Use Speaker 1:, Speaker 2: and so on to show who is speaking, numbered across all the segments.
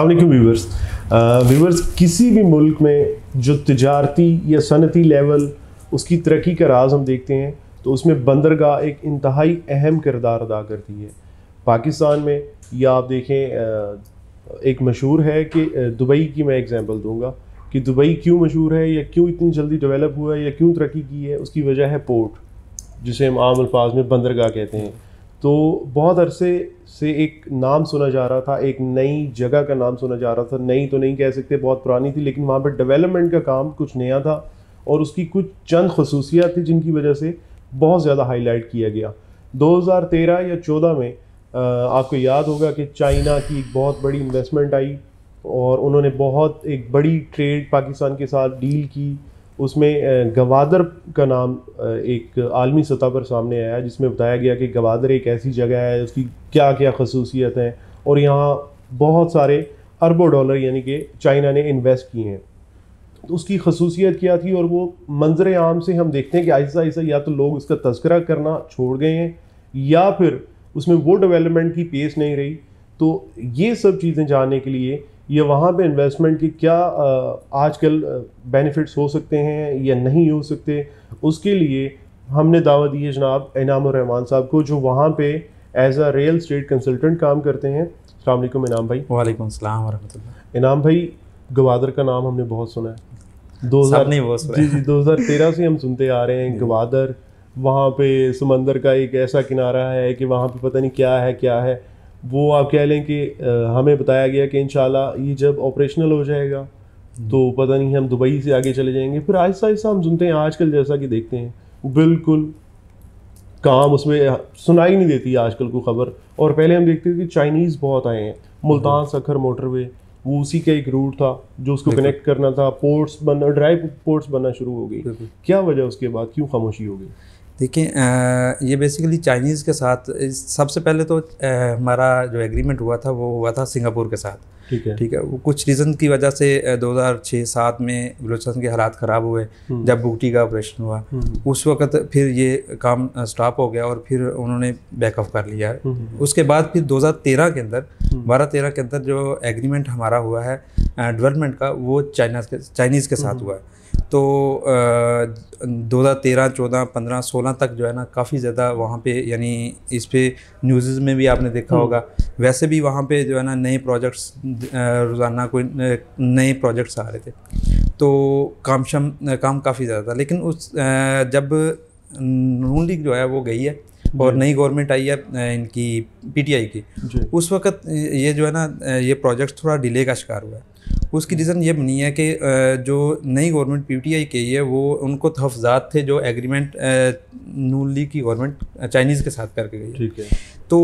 Speaker 1: अलैक्म viewers viewers किसी भी मुल्क में जो तजारती या सनती लेवल उसकी तरक्की का राज हम देखते हैं तो उसमें बंदरगाह एक इंतहाई अहम किरदार अदा करती है पाकिस्तान में या आप देखें एक मशहूर है कि दुबई की मैं एग्ज़ाम्पल दूंगा कि दुबई क्यों मशहूर है या क्यों इतनी जल्दी डेवलप हुआ है या क्यों तरक्की की है उसकी वजह है पोर्ट जिसे हम आम अल्फाज में बंदरगाह कहते हैं तो बहुत अरसे से एक नाम सुना जा रहा था एक नई जगह का नाम सुना जा रहा था नई तो नहीं कह सकते बहुत पुरानी थी लेकिन वहाँ पर डेवलपमेंट का काम कुछ नया था और उसकी कुछ चंद खसूसियात थी जिनकी वजह से बहुत ज़्यादा हाईलाइट किया गया 2013 या 14 में आपको याद होगा कि चाइना की एक बहुत बड़ी इन्वेस्टमेंट आई और उन्होंने बहुत एक बड़ी ट्रेड पाकिस्तान के साथ डील की उसमें गवादर का नाम एक आलमी सतह पर सामने आया जिसमें बताया गया कि गवादर एक ऐसी जगह है उसकी क्या क्या खसूसियत हैं और यहाँ बहुत सारे अरबों डॉलर यानी कि चाइना ने इन्वेस्ट किए हैं तो उसकी खसूसियत क्या थी और वो मंजर आम से हम देखते हैं कि आहिस्ा आहिस्ता या तो लोग उसका तस्करा करना छोड़ गए हैं या फिर उसमें वो डेवलपमेंट की पेस नहीं रही तो ये सब चीज़ें जानने के लिए ये वहाँ पे इन्वेस्टमेंट की क्या आजकल बेनिफिट्स हो सकते हैं या नहीं हो सकते उसके लिए हमने दावा दी है जनाब इनाम रहमान साहब को जो वहाँ पे as a real estate consultant काम करते हैं अलमैकम इनाम भाई वालेकुम सलाम वरहमतुल्लाह इनाम भाई गवादर का नाम हमने बहुत सुना है दो हज़ार जी जी दो हज़ार तेरह से हम सुनते आ रहे हैं गवादर वहाँ पे समंदर का एक ऐसा किनारा है कि वहाँ पे पता नहीं क्या है क्या है वो आप कह लें कि हमें बताया गया कि इन ये जब ऑपरेशनल हो जाएगा तो पता नहीं हम दुबई से आगे चले जाएंगे फिर आहिस्ता आहिस्ता हम सुनते हैं आजकल जैसा कि देखते हैं बिल्कुल काम उसमें सुनाई नहीं देती आजकल को खबर और पहले हम देखते थे कि चाइनीज़ बहुत आए हैं मुल्तान हम्म। सखर मोटरवे वो उसी का एक रूट था जो उसको कनेक्ट करना था पोर्ट्स बनना ड्राई पोर्ट्स बनना शुरू हो गई क्या वजह उसके बाद क्यों खामोशी हो गई देखिए
Speaker 2: ये बेसिकली चाइनीज़ के साथ सबसे पहले तो हमारा जो एग्रीमेंट हुआ था वो हुआ था सिंगापुर के साथ ठीक है ठीक है वो कुछ रीज़न की वजह से 2006-7 में बलोचिस्तान के हालात ख़राब हुए हम्म। जब बूटी का ऑपरेशन हुआ हम्म। उस वक्त फिर ये काम स्टॉप हो गया और फिर उन्होंने बैकअप कर लिया हम्म, उसके बाद फिर 2013 के अंदर बारह तेरह के अंदर जो एग्रीमेंट हमारा हुआ है डेवलपमेंट का वो चाइना के चाइनीज़ के साथ हुआ है तो दो हज़ार तेरह चौदह पंद्रह सोलह तक जो है ना काफ़ी ज़्यादा वहाँ पे यानी इस पर न्यूज़ में भी आपने देखा हम्म। होगा वैसे भी वहाँ पे जो है ना नए प्रोजेक्ट्स रोज़ाना कोई नए प्रोजेक्ट्स आ रहे थे तो काम शम काम काफ़ी ज़्यादा था लेकिन उस जब नून लीग जो है वो गई है और नई गवर्नमेंट आई है इनकी पीटीआई की उस वक्त ये जो है ना ये प्रोजेक्ट थोड़ा डिले का शिकार हुआ है उसकी रीज़न ये बनी है कि जो नई गवर्नमेंट पी टी आई की है वो उनको तहफात थे जो एग्रीमेंट नू लीग की गवर्नमेंट चाइनीज़ के साथ करके गई ठीक है तो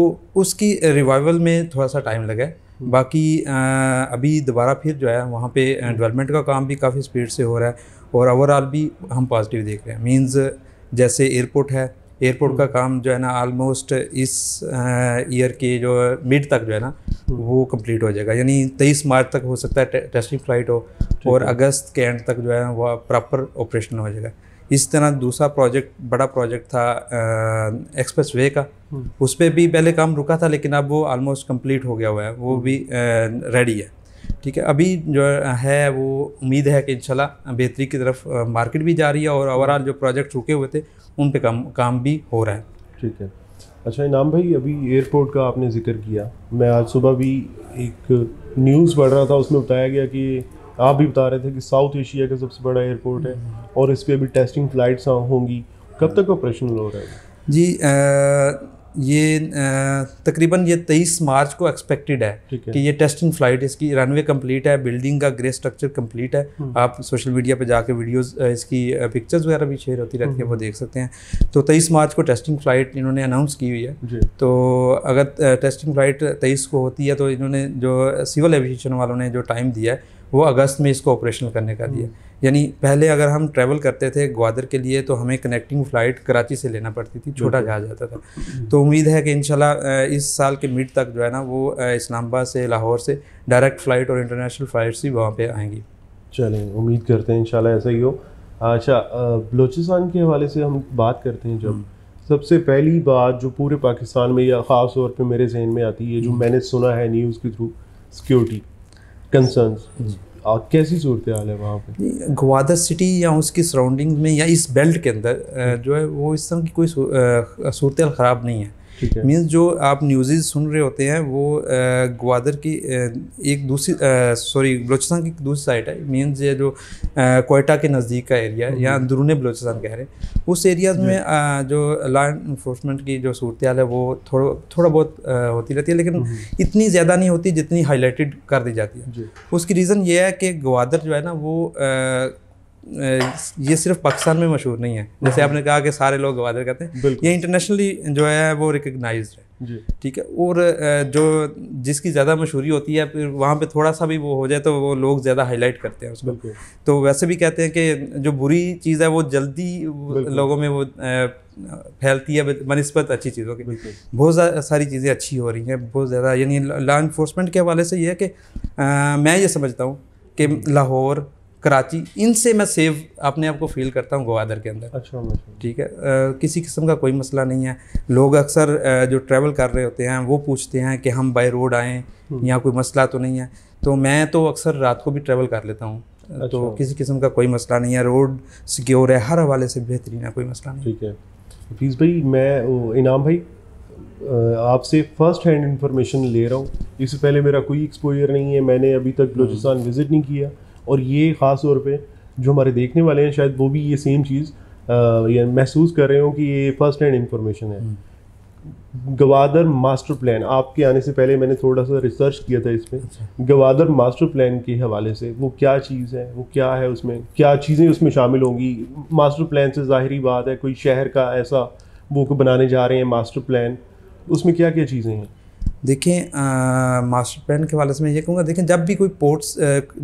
Speaker 2: उसकी रिवाइवल में थोड़ा सा टाइम लगा हम्म। बाकी अभी दोबारा फिर जो है वहाँ पे डेवलपमेंट का काम भी काफ़ी स्पीड से हो रहा है और ओवरऑल भी हम पॉजिटिव देख रहे हैं मीन्स जैसे एयरपोर्ट है एयरपोर्ट का हम्म। काम जो है ना ऑलमोस्ट इस ईयर के जो मिड तक जो है ना हम्म। वो कंप्लीट हो जाएगा यानी तेईस मार्च तक हो सकता है टे, टेस्टिंग फ्लाइट हो और अगस्त के एंड तक जो है वह प्रॉपर ऑपरेशन हो जाएगा इस तरह दूसरा प्रोजेक्ट बड़ा प्रोजेक्ट था एक्सप्रेस वे का हम्म। उस पर भी पहले काम रुका था लेकिन अब वो ऑलमोस्ट कंप्लीट हो गया हुआ है वो हम्म। भी रेडी है ठीक है अभी जो है वो उम्मीद है कि इंशाल्लाह बेहतरी की तरफ मार्केट भी जा रही है और ओवरऑल जो प्रोजेक्ट रुके हुए थे उन पे काम काम
Speaker 1: भी हो रहा है ठीक है अच्छा इनाम भाई अभी एयरपोर्ट का आपने जिक्र किया मैं आज सुबह भी एक न्यूज़ पढ़ रहा था उसमें बताया गया कि आप भी बता रहे थे कि साउथ एशिया का सबसे बड़ा एयरपोर्ट है और इस पर अभी टेस्टिंग फ्लाइट्स होंगी कब तक ऑपरेशनल हो रहा
Speaker 2: है जी आ... ये तकरीबन ये 23 मार्च को एक्सपेक्टेड है, है कि ये टेस्टिंग फ्लाइट इसकी रनवे कंप्लीट है बिल्डिंग का ग्रे स्ट्रक्चर कंप्लीट है हम्म। आप सोशल मीडिया पे जाकर वीडियोस इसकी पिक्चर्स वगैरह भी शेयर होती रहती है हम्म। वो देख सकते हैं तो 23 मार्च को टेस्टिंग फ्लाइट इन्होंने अनाउंस की हुई है तो अगर टेस्टिंग फ्लाइट तेईस को होती है तो इन्होंने जो सिविल एविएशन वालों ने जो टाइम दिया है वो अगस्त में इसको ऑपरेशनल करने का दिया यानी पहले अगर हम ट्रैवल करते थे ग्वादर के लिए तो हमें कनेक्टिंग फ़्लाइट कराची से लेना पड़ती थी छोटा जहाज आता था तो उम्मीद है कि इन इस साल के मिड तक जो है ना वो इस्लामाबाद से लाहौर से डायरेक्ट फ़्लाइट और इंटरनेशनल फ़्लाइट्स ही वहाँ पर आएँगी
Speaker 1: चलें उम्मीद करते हैं इन ऐसा ही हो अच्छा बलूचिस्तान के हवाले से हम बात करते हैं जब हम्म। सबसे पहली बात जो पूरे पाकिस्तान में या ख़ास तौर पर मेरे जहन में आती है जो हम्म। मैंने सुना है न्यूज़ के थ्रू सिक्योरिटी कंसर्न कैसी सूरत हाल है वहाँ
Speaker 2: पे गवादर सिटी या उसकी सराउंडिंग में या इस बेल्ट के अंदर जो है वो इस तरह की कोई सूरत हाल ख़राब नहीं है मीन्स जो आप न्यूज़ सुन रहे होते हैं वो ग्वादर की एक दूसरी सॉरी बलोचिस्तान की दूसरी साइड है मीन्स ये जो कोयटा के नज़दीक का एरिया है या हम्म। अंदरून बलोचिस्तान कह रहे हैं उस एरिया में जो लॉ इन्फोर्समेंट की जो सूरत है वो थोड़ा थोड़ा बहुत होती रहती है लेकिन हम्म। इतनी ज़्यादा नहीं होती जितनी हाईलाइटेड कर दी जाती है उसकी रीज़न ये है कि ग्वादर जो है ना वो ये सिर्फ पाकिस्तान में मशहूर नहीं है जैसे आपने कहा कि सारे लोग गवादर करते हैं ये इंटरनेशनली जो है वो रिकग्नाइज है ठीक है और जो जिसकी ज़्यादा मशहूरी होती है फिर वहाँ पे थोड़ा सा भी वो हो जाए तो वो लोग ज़्यादा हाईलाइट करते हैं उसको तो वैसे भी कहते हैं कि जो बुरी चीज़ है वो जल्दी लोगों में वो फैलती है बनस्बत अच्छी चीज़ों की बहुत सारी चीज़ें अच्छी हो रही हैं बहुत ज़्यादा यानी लॉ इन्फोर्समेंट के हवाले से ये है कि मैं ये समझता हूँ कि हम्म। लाहौर कराची इनसे मैं सेव अपने आप को फील करता हूँ गवादर के अंदर अच्छा ठीक है आ, किसी किस्म का कोई मसला नहीं है लोग अक्सर जो ट्रैवल कर रहे होते हैं वो पूछते हैं कि हम बाई रोड आएँ यहाँ कोई मसला तो नहीं है तो मैं तो अक्सर रात को भी ट्रैवल कर लेता हूँ तो अच्छा। तो किसी किस्म
Speaker 1: का कोई मसला नहीं है रोड सिक्योर है हर हवाले से बेहतरीन है कोई मसला नहीं ठीक है हफीज़ भाई मैं इनाम भाई आपसे फ़र्स्ट हैंड इन्फॉर्मेशन ले रहा हूँ इससे पहले मेरा कोई एक्सपोजर नहीं है मैंने अभी तक बलोचिस्तान हम्म। विज़िट नहीं किया और ये ख़ास तौर पर जो हमारे देखने वाले हैं शायद वो भी ये सेम चीज़ महसूस कर रहे हो कि ये फर्स्ट हैंड इंफॉर्मेशन है हम्म। गवादर मास्टर प्लान आपके आने से पहले मैंने थोड़ा सा रिसर्च किया था इस पर अच्छा। गवादर मास्टर प्लान के हवाले से वो क्या चीज़ है वो क्या है उसमें क्या चीज़ें उसमें शामिल होंगी मास्टर प्लान से ज़ाहरी बात है कोई शहर का ऐसा वो बनाने जा रहे हैं मास्टर प्लान उसमें क्या क्या चीज़ें हैं देखें
Speaker 2: मास्टर प्लान के हवाले से मैं ये कहूँगा देखें जब भी कोई पोर्ट्स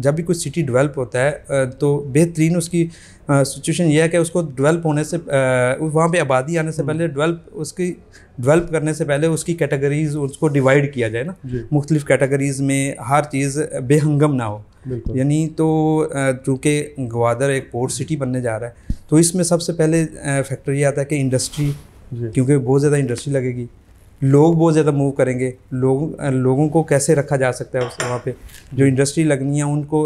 Speaker 2: जब भी कोई सिटी डेवलप होता है तो बेहतरीन उसकी सिचुएशन यह है कि उसको डेवलप होने से वहाँ पे आबादी आने से हम्म। पहले डेवलप उसकी डेवलप करने से पहले उसकी कैटेगरीज उसको डिवाइड किया जाए ना मुख्तलिफ़ कैटेगरीज़ में हर चीज़ बेहंगम ना हो यानी तो चूँकि ग्वादर एक पोर्ट सिटी बनने जा रहा है तो इसमें सबसे पहले फैक्टर ये आता है कि इंडस्ट्री क्योंकि बहुत ज़्यादा इंडस्ट्री लगेगी लोग बहुत ज़्यादा मूव करेंगे लोग लोगों को कैसे रखा जा सकता है उस वहाँ पे जो इंडस्ट्री लगनी है उनको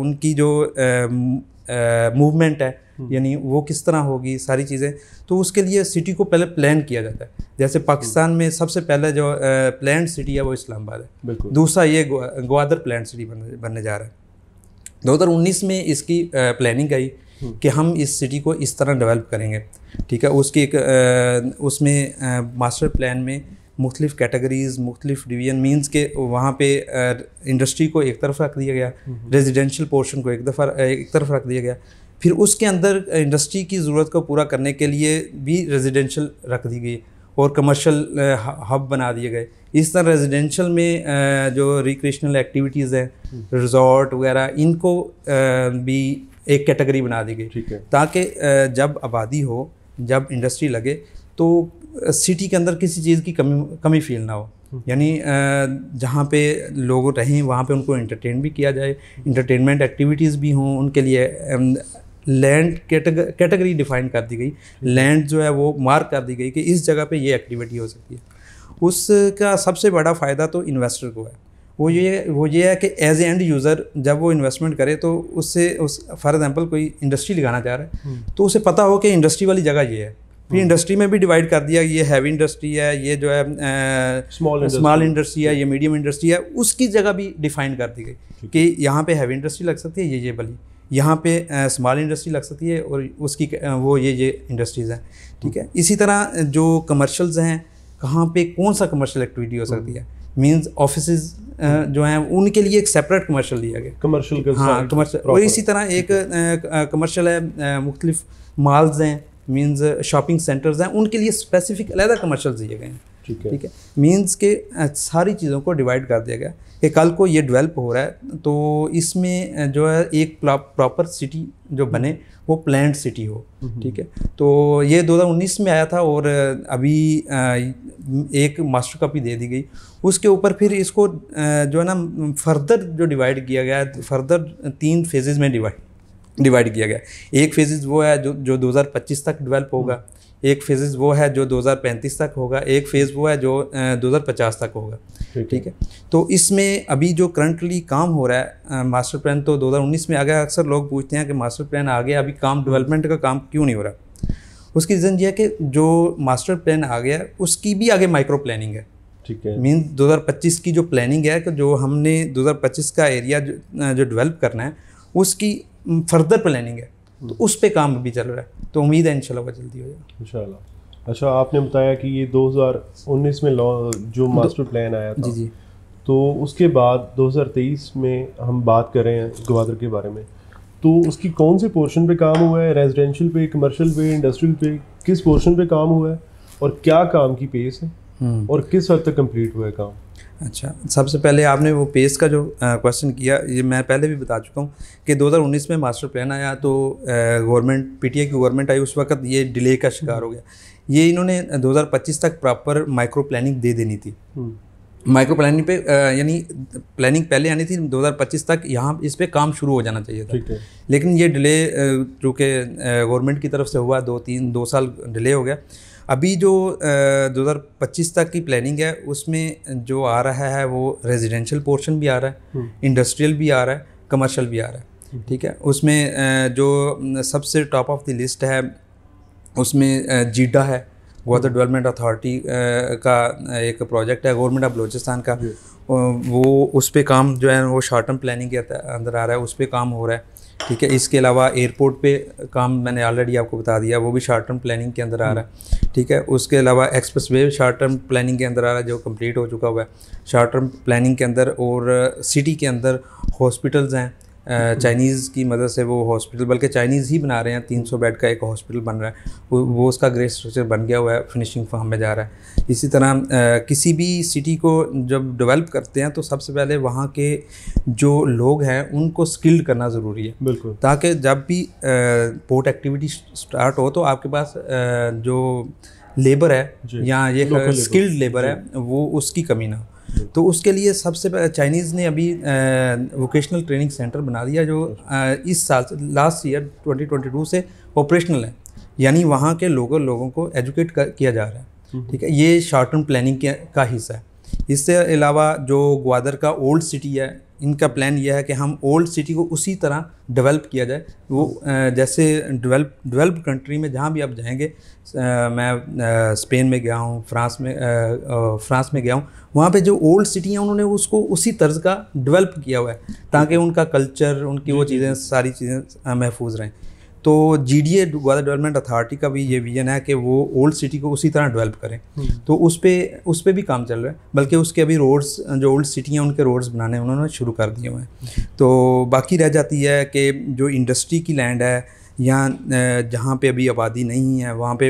Speaker 2: उनकी जो मूवमेंट है हम्म। यानी वो किस तरह होगी सारी चीज़ें तो उसके लिए सिटी को पहले प्लान किया जाता है जैसे पाकिस्तान में सबसे पहले जो प्लान सिटी है वो इस्लामाबाद है दूसरा ये ग्वादर प्लान सिटी बनने जा रहा है उन्नीस में इसकी प्लानिंग आई हम्म। कि हम इस सिटी को इस तरह डेवलप करेंगे ठीक है उसकी एक उसमें मास्टर प्लान में मुख्तलिफ कैटेगरीज़ मुख्तलिफ डिवीज़न मीन्स के वहाँ पे इंडस्ट्री को एक तरफ रख दिया गया रेजिडेंशियल हम्म, पोर्शन हम्म। को एक दफ़ा एक तरफ रख दिया गया फिर उसके अंदर इंडस्ट्री की ज़रूरत को पूरा करने के लिए भी रेजिडेंशियल रख दी गई और कमर्शियल हब बना दिए गए इस तरह रेजिडेंशियल में जो रिक्रिएशनल एक्टिविटीज़ हैं रिजॉर्ट हम्म। वगैरह इनको भी एक कैटेगरी बना दी गई ताकि जब आबादी हो जब इंडस्ट्री लगे तो सिटी के अंदर किसी चीज़ की कमी कमी फील ना हो हम्म। यानी जहाँ पे लोग रहें वहाँ पे उनको एंटरटेन भी किया जाए इंटरटेनमेंट एक्टिविटीज़ भी हों उनके लिए लैंड कैटेगरी डिफाइन कर दी गई लैंड जो है वो मार्क कर दी गई कि इस जगह पे ये एक्टिविटी हो सकती है उसका सबसे बड़ा फ़ायदा तो इन्वेस्टर को है वो ये वो ये है कि एज ए एंड यूज़र जब वो इन्वेस्टमेंट करे तो उससे उस फॉर एग्ज़ाम्पल कोई इंडस्ट्री लगाना चाह रहा है हम्म। तो उसे पता हो कि इंडस्ट्री वाली जगह ये है फिर हम्म। इंडस्ट्री में भी डिवाइड कर दिया ये हैवी इंडस्ट्री है ये जो है स्मॉल स्मॉल इंडस्ट्री है ये मीडियम इंडस्ट्री है उसकी जगह भी डिफाइन कर दी गई कि यहाँ पे हैवी इंडस्ट्री लग सकती है ये ये बली यहाँ पे स्मॉल इंडस्ट्री लग सकती है और उसकी वो ये ये इंडस्ट्रीज़ हैं ठीक है इसी तरह जो कमर्शल्स हैं कहाँ पे कौन सा कमर्शियल एक्टिविटी हो सकती है मीन्स हम्म। ऑफिस जो हैं उनके लिए एक सेपरेट कमर्शियल दिया गया कमर्शियल हाँ कमर्शियल और इसी तरह एक कमर्शियल है मुख्तलिफ मॉल्स हैं मीन्स शॉपिंग सेंटर्स हैं उनके लिए स्पेसिफिक अलहदा कमर्शल दिए गए हैं ठीक है ठीक है मीन्स के सारी चीज़ों को डिवाइड कर दिया गया कि कल को ये डेवलप हो रहा है तो इसमें जो है एक प्रॉपर सिटी जो बने वो प्लान सिटी हो ठीक है तो ये 2019 में आया था और अभी एक मास्टर कॉपी दे दी गई उसके ऊपर फिर इसको जो है ना फर्दर जो डिवाइड किया गया है फर्दर तीन फेजेज़ में डिवाइड डिवाइड किया गया एक फेजिज वो है जो जो 2025 तक डेवलप होगा हम्म। एक फेजेस वो है जो 2035 तक होगा एक फेज़ वो है जो 2050 तक होगा ठीक है तो इसमें अभी जो करंटली काम हो रहा है मास्टर प्लान तो 2019 में आ गया अक्सर लोग पूछते हैं कि मास्टर प्लान आ गया अभी काम डेवलपमेंट हम्म। का काम क्यों नहीं हो रहा उसकी रीज़न ये है कि जो मास्टर प्लान आ गया उसकी भी आगे माइक्रो प्लानिंग है ठीक है मीन 2025 की जो प्लानिंग है कि जो हमने 2025 का एरिया जो डेवलप करना है उसकी फर्दर प्लानिंग है
Speaker 1: तो उस पर काम अभी चल रहा है तो उम्मीद है इंशाल्लाह जल्दी हो जाएगा इन अच्छा आपने बताया कि ये 2019 में लॉ जो मास्टर प्लान आया था जी जी तो उसके बाद 2023 में हम बात कर रहे हैं गवादर के बारे में तो उसकी कौन से पोर्शन पे काम हुआ है रेजिडेंशियल पे कमर्शियल पे इंडस्ट्रियल पे किस पोर्शन पे काम हुआ है और क्या काम की पेस है हम्म। और किस हद तक कंप्लीट हुआ है काम अच्छा सबसे पहले
Speaker 2: आपने वो पेस का जो क्वेश्चन किया ये मैं पहले भी बता चुका हूँ कि 2019 में मास्टर प्लान आया तो गवर्नमेंट पीटीए की गवर्नमेंट आई उस वक्त ये डिले का शिकार हो गया ये इन्होंने 2025 तक प्रॉपर माइक्रो प्लानिंग दे देनी थी माइक्रो हम्म। प्लानिंग पे यानी प्लानिंग पहले आनी थी 2025 तक यहाँ इस पर काम शुरू हो जाना चाहिए था लेकिन ये डिले चूँकि गवर्नमेंट की तरफ से हुआ दो तीन दो साल डिले हो गया अभी जो दो हज़ार पच्चीस तक की प्लानिंग है उसमें जो आ रहा है वो रेजिडेंशियल पोर्शन भी आ रहा है इंडस्ट्रियल हम्म। भी आ रहा है कमर्शियल भी आ रहा है हम्म। ठीक है उसमें जो सबसे टॉप ऑफ द लिस्ट है उसमें जीडा है ग्वादर डेवलपमेंट अथॉरिटी का एक प्रोजेक्ट है गवर्नमेंट ऑफ बलोचिस्तान का वो उस पर काम जो है वो शॉर्ट टर्म प्लानिंग के अंदर आ रहा है उस पर काम हो रहा है ठीक है इसके अलावा एयरपोर्ट पे काम मैंने ऑलरेडी आपको बता दिया वो भी शॉर्ट टर्म प्लानिंग के अंदर आ रहा है ठीक है उसके अलावा expressway short term planning के अंदर आ रहा है जो कंप्लीट हो चुका हुआ है शार्ट टर्म प्लानिंग के अंदर और सिटी के अंदर हॉस्पिटल्स हैं चाइनीज़ की मदद से वो हॉस्पिटल बल्कि चाइनीज़ ही बना रहे हैं सौ बेड का एक हॉस्पिटल बन रहा है वो, उसका ग्रे स्ट्रक्चर बन गया हुआ है फिनिशिंग फॉर्म में जा रहा है इसी तरह किसी भी सिटी को जब डेवलप करते हैं तो सबसे पहले वहाँ के जो लोग हैं उनको स्किल्ड करना ज़रूरी है बिल्कुल ताकि जब भी पोर्ट एक्टिविटी स्टार्ट हो तो आपके पास जो लेबर है या ये स्किल्ड लेबर है वो उसकी कमी ना हो तो उसके लिए सबसे पहले चाइनीज़ ने अभी वोकेशनल ट्रेनिंग सेंटर बना दिया जो आ, इस साल लास्ट ईयर 2022 से ऑपरेशनल है यानी वहाँ के लोगों लोगों को एजुकेट किया जा रहा है हम्म। ठीक है ये शॉर्ट टर्म प्लानिंग का हिस्सा है इससे अलावा जो ग्वादर का ओल्ड सिटी है इनका प्लान यह है कि हम ओल्ड सिटी को उसी तरह डेवलप किया जाए वो जैसे डेवलप डेवलप कंट्री में जहाँ भी आप जाएंगे मैं स्पेन में गया हूँ फ्रांस में फ्रांस में गया हूँ वहाँ पे जो ओल्ड सिटी हैं उन्होंने उसको उसी तर्ज का डेवलप किया हुआ है ताकि उनका कल्चर उनकी वो चीज़ें सारी चीज़ें महफूज रहें तो G D A Gwadar development authority का भी ये विजन है कि वो ओल्ड सिटी को उसी तरह डेवलप करें हम्म। तो उस पर उस पर भी काम चल रहा है बल्कि उसके अभी रोड्स जो ओल्ड सिटी हैं उनके रोड्स बनाने उन्होंने शुरू कर दिए हुए हैं तो बाकी रह जाती है कि जो इंडस्ट्री की लैंड है या जहाँ पे अभी आबादी नहीं है वहाँ पे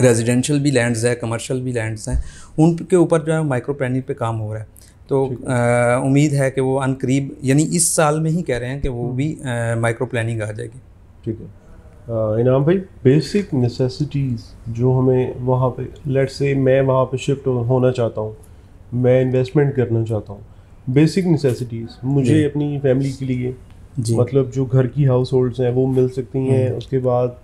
Speaker 2: रेजिडेंशियल भी लैंड्स है कमर्शियल भी लैंड्स हैं उनके ऊपर जो है माइक्रो प्लानिंग पे काम हो रहा है तो आ, उम्मीद है कि वो अनकरीब यानी इस साल में ही कह रहे हैं कि वो हम्म। भी माइक्रो प्लानिंग आ जाएगी
Speaker 1: ठीक है इनाम भाई बेसिक नेसेसिटीज़ जो हमें वहाँ पे लेट से मैं वहाँ पे शिफ्ट होना चाहता हूँ मैं इन्वेस्टमेंट करना चाहता हूँ बेसिक नेसेसिटीज़ मुझे अपनी फैमिली के लिए मतलब जो घर की हाउस होल्ड्स हैं वो मिल सकती हैं हम्म। उसके बाद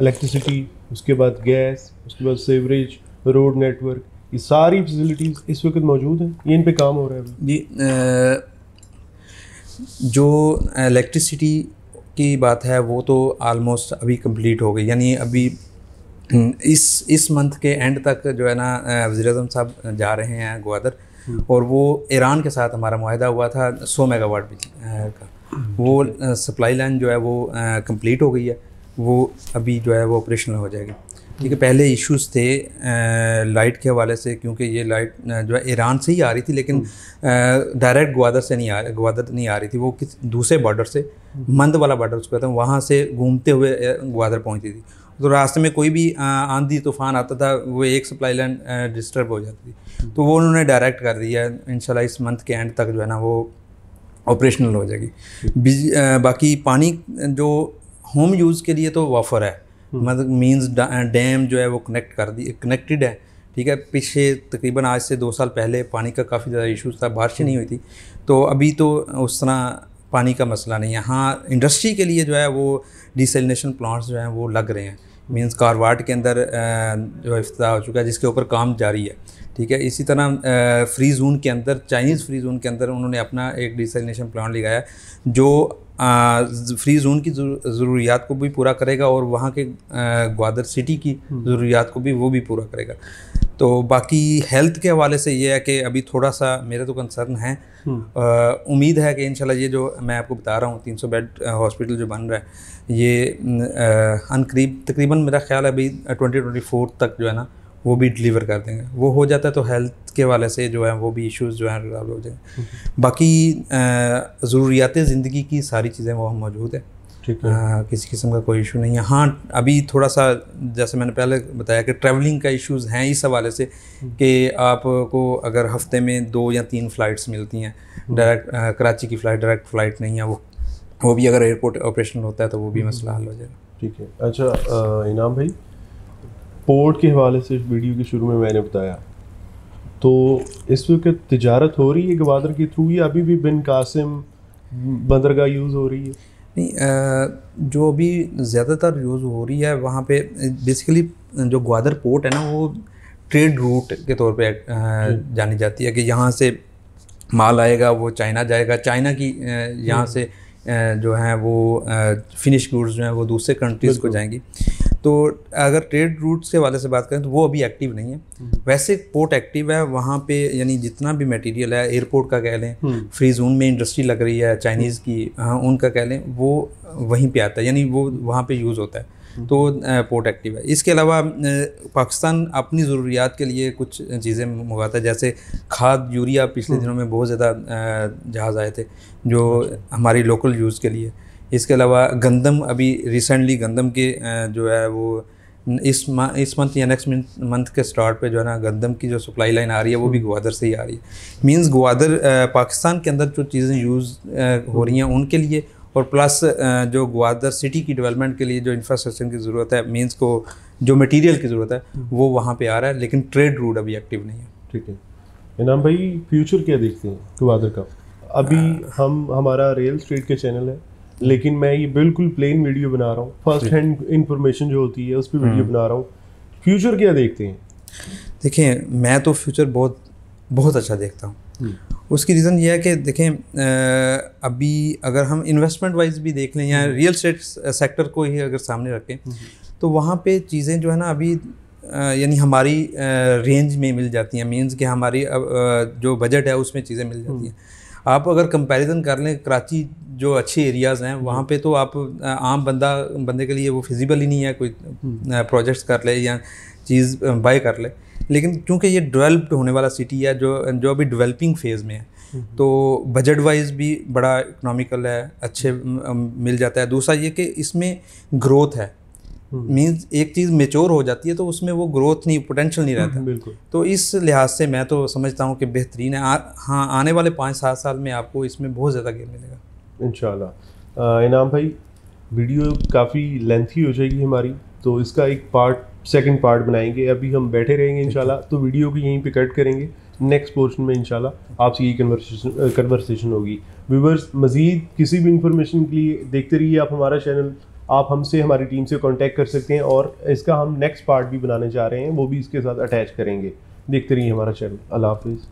Speaker 1: इलेक्ट्रिसिटी उसके बाद गैस उसके बाद सेवरेज रोड नेटवर्क ये सारी फैसिलिटीज़ इस वक्त मौजूद हैं ये इन पे काम हो रहा है जी जो इलेक्ट्रिसिटी की
Speaker 2: बात है वो तो आलमोस्ट अभी कंप्लीट हो गई यानी अभी हम्म, इस इस मंथ के एंड तक जो है ना वजी अजम साहब जा रहे हैं ग्वादर हम्म। और वो ईरान के साथ हमारा माहिदा हुआ था सौ मेगावाट का हम्म। वो सप्लाई लाइन जो है वो कंप्लीट हो गई है वो अभी जो है वो ऑपरेशनल हो जाएगी ठीक है पहले इश्यूज थे लाइट के हवाले से क्योंकि ये लाइट जो है ईरान से ही आ रही थी लेकिन डायरेक्ट हम्म। ग्वादर से नहीं आ ग्वादर नहीं आ रही थी वो किस दूसरे बॉर्डर से हम्म। मंद वाला बॉर्डर उसको कहते हैं वहाँ से घूमते हुए ग्वादर पहुँचती थी तो रास्ते में कोई भी आंधी तूफान आता था वो एक सप्लाई लाइन डिस्टर्ब हो जाती थी हम्म। तो वो उन्होंने डायरेक्ट कर दिया इन इस मंथ के एंड तक जो है ना वो ऑपरेशनल हो जाएगी बाकी पानी जो होम यूज़ के लिए तो वफ़र है हम्म। मतलब मीन्स डैम जो है वो कनेक्ट कर दिए कनेक्टेड है ठीक है पीछे तकरीबन आज से दो साल पहले पानी का काफ़ी ज़्यादा इशूज़ था बारिश नहीं हुई थी तो अभी तो उस तरह पानी का मसला नहीं है हाँ इंडस्ट्री के लिए जो है वो डिसलिनेशन प्लांट्स जो हैं वो लग रहे हैं मीन्स कारवाट के अंदर जो अफ्ताह हो चुका है जिसके ऊपर काम जारी है ठीक है इसी तरह फ्री जोन के अंदर चाइनीज़ फ्री जोन के अंदर उन्होंने अपना एक डिसलिनेशन प्लान लगाया जो फ्री जोन की ज़रूरियात को भी पूरा करेगा और वहाँ के ग्वादर सिटी की हम्म। ज़रूरियात को भी वो भी पूरा करेगा तो बाकी हेल्थ के हवाले से ये है कि अभी थोड़ा सा मेरा तो कंसर्न है हम्म। उम्मीद है कि इन ये जो मैं आपको बता रहा हूँ तीन सौ बेड हॉस्पिटल जो बन रहा है ये अनकरीब तकरीबन मेरा ख्याल है अभी ट्वेंटी ट्वेंटी तक जो है ना वो भी डिलीवर कर देंगे वो हो जाता है तो हेल्थ के वाले से जो है वो भी इश्यूज जो हैं रिजॉल्व हो जाएंगे हम्म। बाकी ज़रूरियात ज़िंदगी की सारी चीज़ें वो मौजूद हैं ठीक है हाँ, किसी किस्म का कोई इशू नहीं है हाँ अभी थोड़ा सा जैसे मैंने पहले बताया कि ट्रैवलिंग का इश्यूज़ हैं इस हवाले से हम्म। कि आपको अगर हफ्ते में दो या तीन फ़्लाइट्स मिलती हैं डायरेक्ट हम्म। कराची की फ़्लाइट डायरेक्ट फ़्लाइट नहीं है वो वो भी अगर एयरपोर्ट ऑपरेशन होता है तो वो भी हम्म। मसला हल हो जाएगा
Speaker 1: ठीक है अच्छा इनाम भाई पोर्ट के हवाले से वीडियो के शुरू में मैंने बताया तो इस वक्त तजारत हो रही है गवादर के थ्रू या अभी भी बिन कासिम बंदरगाह यूज़ हो रही है नहीं
Speaker 2: जो अभी ज़्यादातर यूज़ हो रही है वहाँ पे बेसिकली जो ग्वादर पोर्ट है ना वो ट्रेड रूट के तौर पे हम्म। जानी जाती है कि यहाँ से माल आएगा वो चाइना जाएगा चाइना की यहाँ हम्म। से जो है वो फिनिश गुड्स जो हैं वो दूसरे कंट्रीज़ को जाएंगी तो अगर ट्रेड रूट के वाले से बात करें तो वो अभी एक्टिव नहीं है हम्म। वैसे पोर्ट एक्टिव है वहाँ पे यानी जितना भी मटेरियल है एयरपोर्ट का कह लें फ्री हम्म। जोन में इंडस्ट्री लग रही है चाइनीज़ की हाँ उनका कह लें वो वहीं पे आता है यानी वो वहाँ पे यूज़ होता है हम्म। तो पोर्ट एक्टिव है इसके अलावा पाकिस्तान अपनी ज़रूरियात के लिए कुछ चीज़ें मंगवाता है जैसे खाद यूरिया पिछले दिनों में बहुत ज़्यादा जहाज़ आए थे जो अच्छा। हमारी लोकल यूज़ के लिए इसके अलावा गंदम अभी रिसेंटली गंदम के जो है वो इस मा, इस मंथ या नेक्स्ट मंथ के स्टार्ट पे जो है ना गंदम की जो सप्लाई लाइन आ रही है वो भी हम्म। ग्वादर से ही आ रही है मींस ग्वादर पाकिस्तान के अंदर जो चीज़ें यूज़ हो रही हैं हम्म। उनके लिए और प्लस जो ग्वादर सिटी की डेवलपमेंट के लिए जो इंफ्रास्ट्रक्चर की ज़रूरत है मीन्स को जो मटीरियल की ज़रूरत है हम्म। वो वहाँ पर आ रहा है लेकिन ट्रेड रूट अभी एक्टिव नहीं है
Speaker 1: ठीक है इनाम भाई फ्यूचर क्या देखते हैं ग्वादर का अभी हम हमारा रेल स्ट्रीट के चैनल है लेकिन मैं ये बिल्कुल प्लेन वीडियो बना रहा हूँ फर्स्ट हैंड इन्फॉर्मेशन जो होती है उस पर वीडियो हम्म। बना रहा हूँ फ्यूचर क्या देखते हैं देखिए मैं तो फ्यूचर बहुत बहुत अच्छा देखता हूँ हम्म। उसकी
Speaker 2: रीज़न ये है कि देखें अभी अगर हम इन्वेस्टमेंट वाइज भी देख लें या रियल स्टेट सेक्टर को ही अगर सामने रखें हम्म। तो वहाँ पे चीज़ें जो है ना अभी यानी हमारी रेंज में मिल जाती हैं मीन्स कि हमारी जो बजट है उसमें चीज़ें मिल जाती हैं आप अगर कंपैरिजन कर लें कराची जो अच्छे एरियाज़ हैं वहाँ पे तो आप आम बंदा बंदे के लिए वो फिजिबल ही नहीं है कोई प्रोजेक्ट्स हम्म। कर ले या चीज़ बाय कर ले लेकिन क्योंकि ये डेवलप्ड होने वाला सिटी है जो जो अभी डेवलपिंग फेज़ में है हम्म। तो बजट वाइज भी बड़ा इकोनॉमिकल है अच्छे मिल जाता है दूसरा ये कि इसमें ग्रोथ है मीन्स हम्म। एक चीज़ मेच्योर हो जाती है तो उसमें वो ग्रोथ नहीं पोटेंशियल नहीं रहता हम्म, बिल्कुल तो इस लिहाज से मैं तो समझता हूँ कि बेहतरीन है हाँ आने वाले पाँच सात साल में आपको इसमें बहुत ज़्यादा गेम मिलेगा
Speaker 1: इन इनाम भाई वीडियो काफ़ी लेंथी हो जाएगी हमारी तो इसका एक पार्ट सेकेंड पार्ट बनाएंगे अभी हम बैठे रहेंगे इन तो वीडियो भी यहीं पर कट करेंगे नेक्स्ट पोर्शन में इनशाला आपसे यही कन्वर्सेशन कन्वर्सेशन होगी व्यूवर्स मज़ीद किसी भी इंफॉर्मेशन के लिए देखते रहिए आप हमारा चैनल आप हमसे हमारी टीम से कॉन्टैक्ट कर सकते हैं और इसका हम नेक्स्ट पार्ट भी बनाने जा रहे हैं वो भी इसके साथ अटैच करेंगे देखते रहिए हमारा चैनल अल्लाह हाफिज़